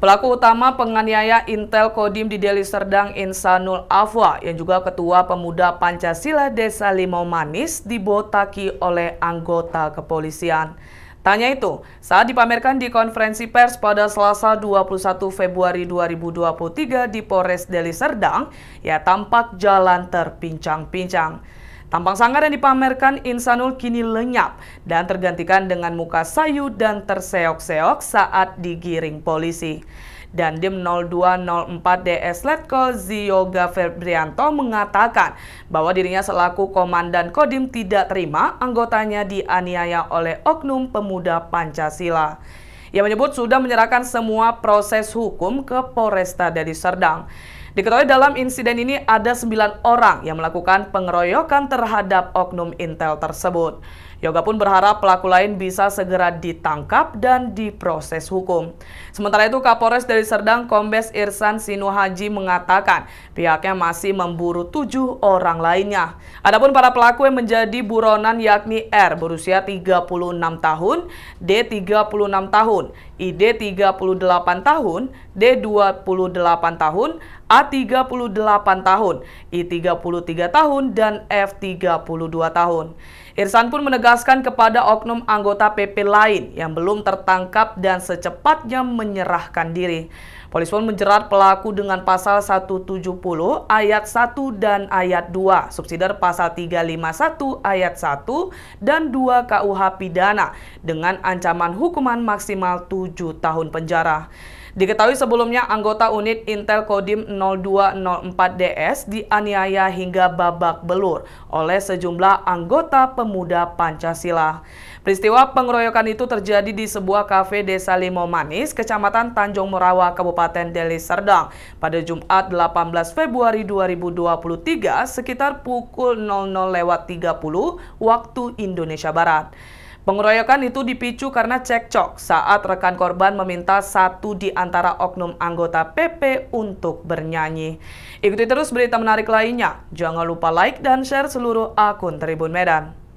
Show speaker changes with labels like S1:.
S1: Pelaku utama penganiaya Intel Kodim di Deli Serdang Insanul Afwa yang juga ketua pemuda Pancasila Desa Limau Manis dibotaki oleh anggota kepolisian. Tanya itu saat dipamerkan di konferensi pers pada Selasa 21 Februari 2023 di Polres Deli Serdang, ya tampak jalan terpincang-pincang. Tampang sanggar yang dipamerkan Insanul kini lenyap dan tergantikan dengan muka sayu dan terseok-seok saat digiring polisi. Dandim 0204 DS Letko Zioga Febrianto mengatakan bahwa dirinya selaku Komandan Kodim tidak terima anggotanya dianiaya oleh oknum pemuda Pancasila. Ia menyebut sudah menyerahkan semua proses hukum ke Polresta dari Serdang. Diketahui dalam insiden ini ada 9 orang yang melakukan pengeroyokan terhadap oknum Intel tersebut. Yoga pun berharap pelaku lain bisa segera ditangkap dan diproses hukum. Sementara itu Kapolres dari Serdang Kombes Irsan Sinuhaji mengatakan pihaknya masih memburu tujuh orang lainnya. Adapun para pelaku yang menjadi buronan yakni R berusia 36 tahun, D 36 tahun, ID 38 tahun, D 28 tahun, A 38 tahun, I 33 tahun, dan F 32 tahun. Irsan pun menegaskan kepada oknum anggota PP lain yang belum tertangkap dan secepatnya menyerahkan diri. Polisi pun menjerat pelaku dengan pasal 170 ayat 1 dan ayat 2, subsidiar pasal 351 ayat 1 dan 2 KUH pidana dengan ancaman hukuman maksimal 7 tahun penjara. Diketahui sebelumnya anggota unit Intel Kodim 0204DS dianiaya hingga babak belur oleh sejumlah anggota pemuda Pancasila. Peristiwa pengeroyokan itu terjadi di sebuah kafe Desa Limau Manis, Kecamatan Tanjung Merawa, Kabupaten Deli Serdang pada Jumat 18 Februari 2023 sekitar pukul 00.30 waktu Indonesia Barat. Pengeroyokan itu dipicu karena cekcok saat rekan korban meminta satu di antara oknum anggota PP untuk bernyanyi. Ikuti terus berita menarik lainnya. Jangan lupa like dan share seluruh akun Tribun Medan.